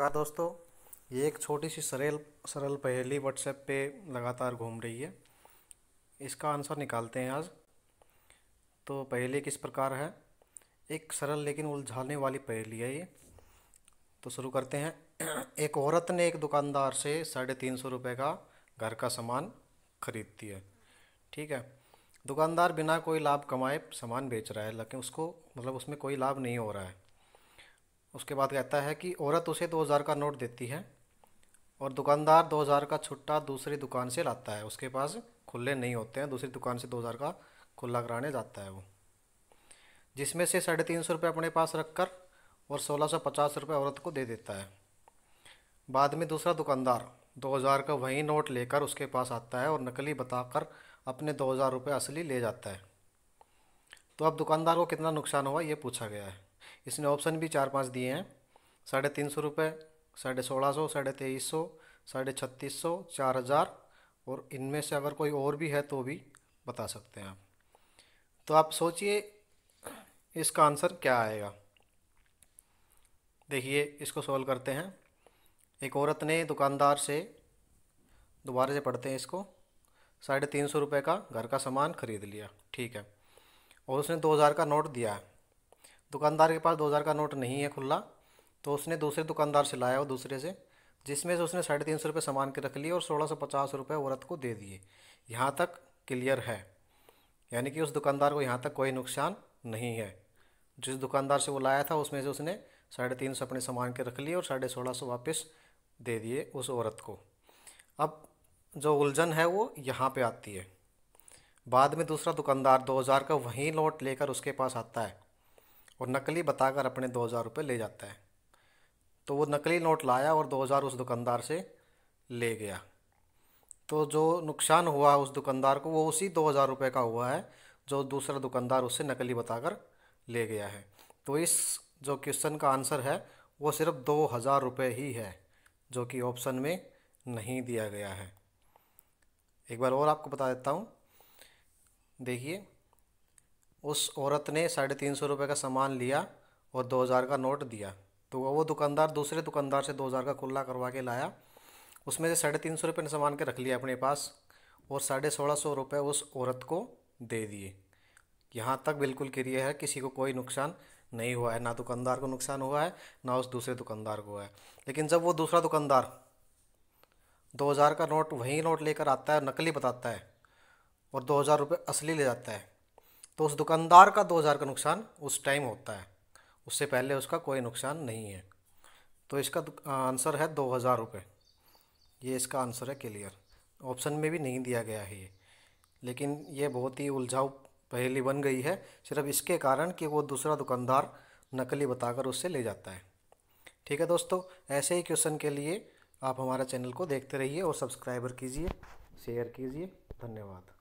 नमस्कार दोस्तों ये एक छोटी सी सरल सरल पहेली व्हाट्सएप पे लगातार घूम रही है इसका आंसर निकालते हैं आज तो पहेली किस प्रकार है एक सरल लेकिन उलझाने वाली पहेली है ये तो शुरू करते हैं एक औरत ने एक दुकानदार से साढ़े तीन सौ रुपये का घर का सामान खरीदती है ठीक है दुकानदार बिना कोई लाभ कमाए सामान बेच रहा है लेकिन उसको मतलब उसमें कोई लाभ नहीं हो रहा है उसके बाद कहता है कि औरत उसे दो हज़ार का नोट देती है और दुकानदार दो हज़ार का छुट्टा दूसरी दुकान से लाता है उसके पास खुले नहीं होते हैं दूसरी दुकान से दो हज़ार का खुला कराने जाता है वो जिसमें से साढ़े तीन सौ रुपये अपने पास रख कर और सोलह सौ पचास रुपये औरत को दे देता है बाद में दूसरा दुकानदार दो हज़ार का वही नोट लेकर उसके पास आता है और नकली बताकर अपने दो हज़ार रुपये असली ले जाता है तो अब दुकानदार को कितना नुकसान हुआ ये पूछा गया है इसने ऑप्शन भी चार पाँच दिए हैं साढ़े तीन सौ रुपये साढ़े सोलह सौ साढ़े तेईस सौ साढ़े छत्तीस सौ चार हज़ार और इनमें से अगर कोई और भी है तो भी बता सकते हैं आप तो आप सोचिए इसका आंसर क्या आएगा देखिए इसको सॉल्व करते हैं एक औरत ने दुकानदार से दोबारा से पढ़ते हैं इसको साढ़े तीन सौ रुपये का घर का सामान खरीद लिया ठीक है और उसने दो हज़ार का नोट दिया है दुकानदार के पास दो हज़ार का नोट नहीं है खुला तो उसने दूसरे दुकानदार से लाया वो दूसरे से जिसमें से उसने साढ़े तीन सौ रुपये सामान के रख लिए और सोलह सौ पचास रुपये औरत को दे दिए यहाँ तक क्लियर है यानी कि उस दुकानदार को यहाँ तक कोई नुकसान नहीं है जिस दुकानदार से वो लाया था उसमें से उसने साढ़े तीन सौ अपने सामान के रख लिए और साढ़े सोलह सौ वापस दे दिए उस औरत को अब जो उलझन है वो यहाँ पे आती है बाद में दूसरा दुकानदार दो हज़ार का वहीं नोट लेकर उसके पास आता है और नकली बताकर अपने दो हज़ार रुपये ले जाता है तो वो नकली नोट लाया और दो हज़ार उस दुकानदार से ले गया तो जो नुकसान हुआ उस दुकानदार को वो उसी दो हज़ार रुपये का हुआ है जो दूसरा दुकानदार उससे नकली बताकर ले गया है तो इस जो क्वेश्चन का आंसर है वो सिर्फ दो हज़ार रुपये ही है जो कि ऑप्शन में नहीं दिया गया है एक बार और आपको बता देता हूँ देखिए उस औरत ने साढ़े तीन सौ रुपये का सामान लिया और दो हज़ार का नोट दिया तो वो दुकानदार दूसरे दुकानदार से दो हज़ार का खुला करवा के लाया उसमें से साढ़े तीन सौ रुपये ने सामान के रख लिया अपने पास और साढ़े सोलह सौ रुपये उस औरत को दे दिए यहाँ तक बिल्कुल क्लियर है किसी को कोई नुकसान नहीं हुआ है ना दुकानदार को नुकसान हुआ है ना उस दूसरे दुकानदार को हुआ है लेकिन जब वो दूसरा दुकानदार दो हज़ार का नोट वही नोट लेकर आता है नकली बताता है और दो हज़ार रुपये असली ले जाता है तो उस दुकानदार का दो हज़ार का नुकसान उस टाइम होता है उससे पहले उसका कोई नुकसान नहीं है तो इसका आंसर है दो हज़ार रुपये ये इसका आंसर है क्लियर ऑप्शन में भी नहीं दिया गया है ये लेकिन ये बहुत ही उलझाऊ पहेली बन गई है सिर्फ इसके कारण कि वो दूसरा दुकानदार नकली बताकर उससे ले जाता है ठीक है दोस्तों ऐसे ही क्वेश्चन के लिए आप हमारा चैनल को देखते रहिए और सब्सक्राइबर कीजिए शेयर कीजिए धन्यवाद